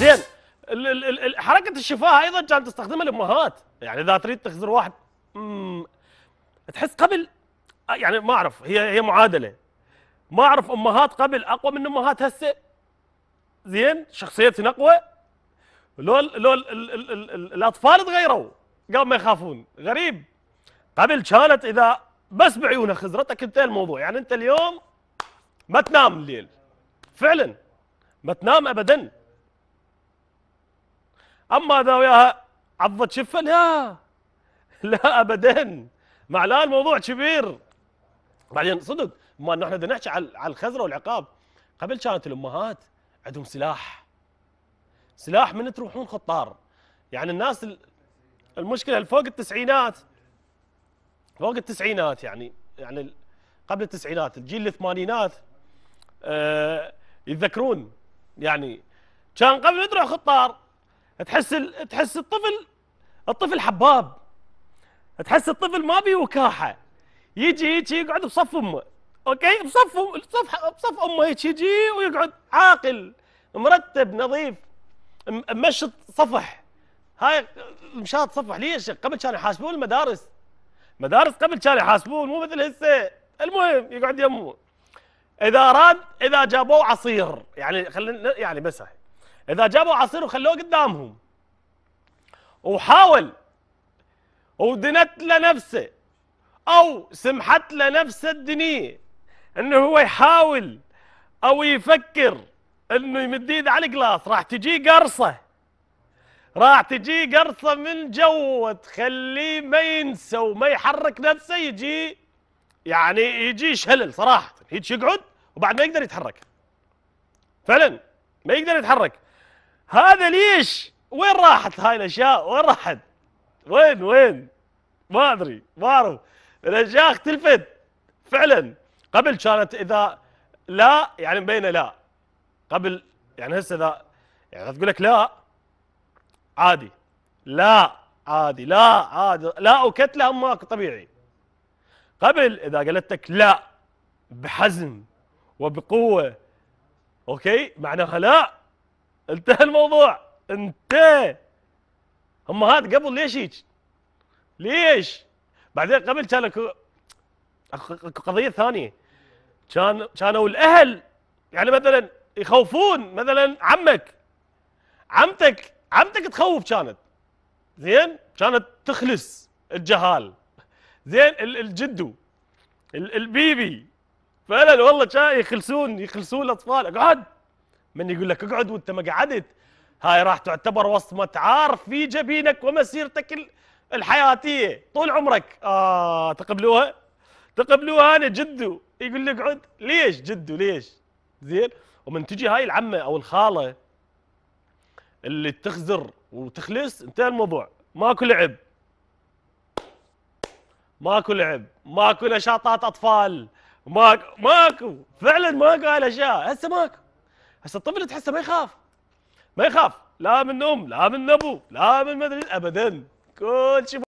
زين حركه الشفاه ايضا كانت تستخدمها الامهات يعني اذا تريد تخزر واحد تحس قبل يعني ما اعرف هي هي معادله ما اعرف امهات قبل اقوى من امهات هسه زين شخصيتهم اقوى لو لو الاطفال تغيروا قبل ما يخافون غريب قبل كانت اذا بس بعيونها خزرتك انتهى الموضوع يعني انت اليوم ما تنام الليل فعلا ما تنام ابدا اما اذا وياها عضت شفه لا لا ابدا مع لا الموضوع كبير بعدين صدق ما نحن بدنا نحكي على الخزره والعقاب قبل كانت الامهات عندهم سلاح سلاح من تروحون خطار يعني الناس المشكله فوق التسعينات فوق التسعينات يعني يعني قبل التسعينات الجيل الثمانينات آه يتذكرون يعني كان قبل تروح خطار تحس تحس الطفل الطفل حباب تحس الطفل ما بي وكاحه يجي هيك يقعد بصف امه اوكي بصف بصف بصف امه هيك يجي ويقعد عاقل مرتب نظيف مشط صفح هاي مشاط صفح ليش قبل كانوا يحاسبون المدارس مدارس قبل كانوا يحاسبون مو مثل هسه المهم يقعد يمه اذا اراد اذا جابوه عصير يعني خلينا يعني بس هاي اذا جابوا عصير وخلوه قدامهم وحاول ودنت لنفسه او سمحت لنفسه الدنيا انه هو يحاول او يفكر انه يمد ايده على القلاص راح تجيه قرصه راح تجيه قرصه من جوه تخليه ما ينسى وما يحرك نفسه يجي يعني يجي شلل صراحه هيك يقعد وبعد ما يقدر يتحرك فعلا ما يقدر يتحرك هذا ليش وين راحت هاي الاشياء وين راحت وين وين ما ادري ما اعرف الاشياء اختلفت فعلا قبل كانت اذا لا يعني مبينه لا قبل يعني هسه اذا يعني تقول لك لا عادي لا عادي لا عادي لا وكتله هم طبيعي قبل اذا قالت لك لا بحزم وبقوه اوكي معناها لا انتهى الموضوع انتهى امهات قبل ليش هيك ليش بعدين قبل كان اكو قضيه ثانيه كان كانوا الاهل يعني مثلا يخوفون مثلا عمك عمتك عمتك تخوف كانت زين كانت تخلس الجهال زين الجدو البيبي فعلا والله كان يخلسون يخلسون الاطفال اقعد من يقول لك اقعد وانت ما قعدت هاي راح تعتبر وصمة عار في جبينك ومسيرتك الحياتية طول عمرك آه تقبلوها تقبلوها أنا جدو يقول لك اقعد ليش جدو ليش زين ومن تجي هاي العمة أو الخالة اللي تخزر وتخلص انتهى الموضوع ماكو لعب ماكو لعب ماكو نشاطات أطفال ماكو ماكو فعلا ماكو هالأشياء هسه ماكو هسه الطفل تحسه ما يخاف ما يخاف لا من ام لا من ابو لا من مدري ابدا كل شيء